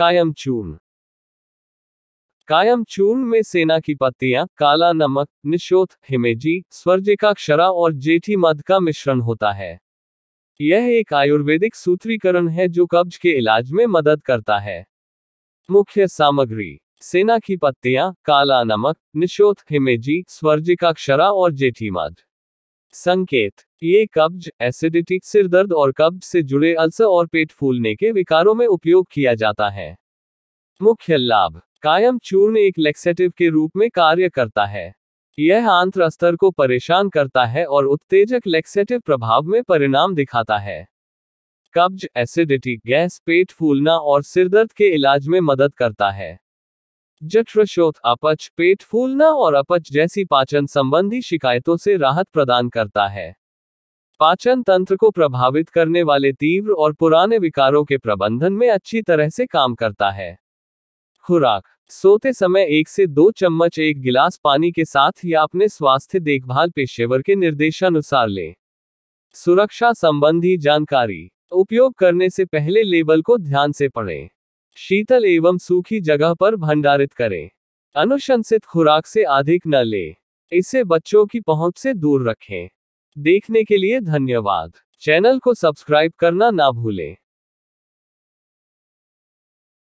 कायम कायम चून में सेना की पत्तियां काला नमक निशोथ हिमेजी स्वर्जिकाक्षरा और जेठी मध का मिश्रण होता है यह एक आयुर्वेदिक सूत्रीकरण है जो कब्ज के इलाज में मदद करता है मुख्य सामग्री सेना की पत्तियां काला नमक निशोथ हिमेजी स्वर्जिकाक्षरा और जेठी मध संकेत ये कब्ज एसिडिटी सिरदर्द और कब्ज से जुड़े अल्सर और पेट फूलने के विकारों में उपयोग किया जाता है मुख्य लाभ कायम चूर्ण एक लेक्सेटिव के रूप में कार्य करता है यह आंत्र स्तर को परेशान करता है और उत्तेजक लेक्सेटिव प्रभाव में परिणाम दिखाता है कब्ज एसिडिटी गैस पेट फूलना और सिरदर्द के इलाज में मदद करता है जठरशोथ अपच पेट फूलना और अपच जैसी पाचन संबंधी शिकायतों से राहत प्रदान करता है पाचन तंत्र को प्रभावित करने वाले तीव्र और पुराने विकारों के प्रबंधन में अच्छी तरह से काम करता है खुराक सोते समय एक से दो चम्मच एक गिलास पानी के साथ या अपने स्वास्थ्य देखभाल पेशेवर के निर्देशानुसार लें सुरक्षा संबंधी जानकारी उपयोग करने से पहले लेबल को ध्यान से पढ़ें शीतल एवं सूखी जगह पर भंडारित करें अनुशंसित खुराक से अधिक न लें इसे बच्चों की पहुंच से दूर रखें देखने के लिए धन्यवाद चैनल को सब्सक्राइब करना ना भूलें